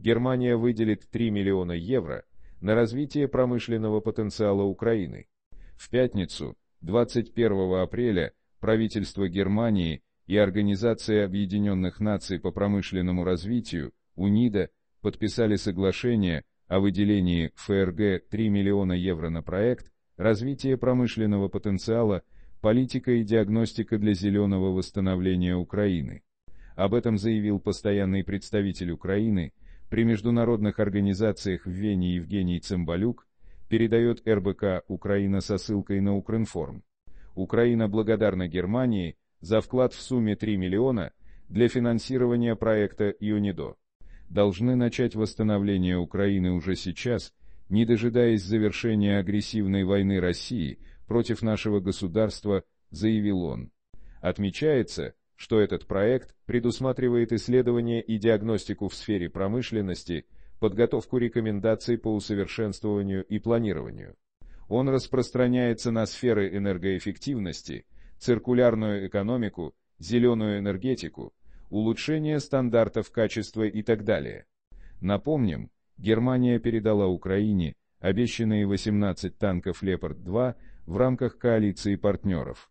Германия выделит 3 миллиона евро на развитие промышленного потенциала Украины. В пятницу, 21 апреля, правительство Германии и Организация Объединенных Наций по промышленному развитию, УНИДА, подписали соглашение о выделении ФРГ 3 миллиона евро на проект «Развитие промышленного потенциала. Политика и диагностика для зеленого восстановления Украины». Об этом заявил постоянный представитель Украины – при международных организациях в Вене Евгений Цымбалюк, передает РБК «Украина» со ссылкой на Укринформ. Украина благодарна Германии за вклад в сумме 3 миллиона для финансирования проекта ЮНИДО. Должны начать восстановление Украины уже сейчас, не дожидаясь завершения агрессивной войны России против нашего государства, заявил он. Отмечается, что этот проект предусматривает исследование и диагностику в сфере промышленности, подготовку рекомендаций по усовершенствованию и планированию. Он распространяется на сферы энергоэффективности, циркулярную экономику, зеленую энергетику, улучшение стандартов качества и так далее. Напомним, Германия передала Украине обещанные 18 танков «Лепард-2» в рамках коалиции партнеров.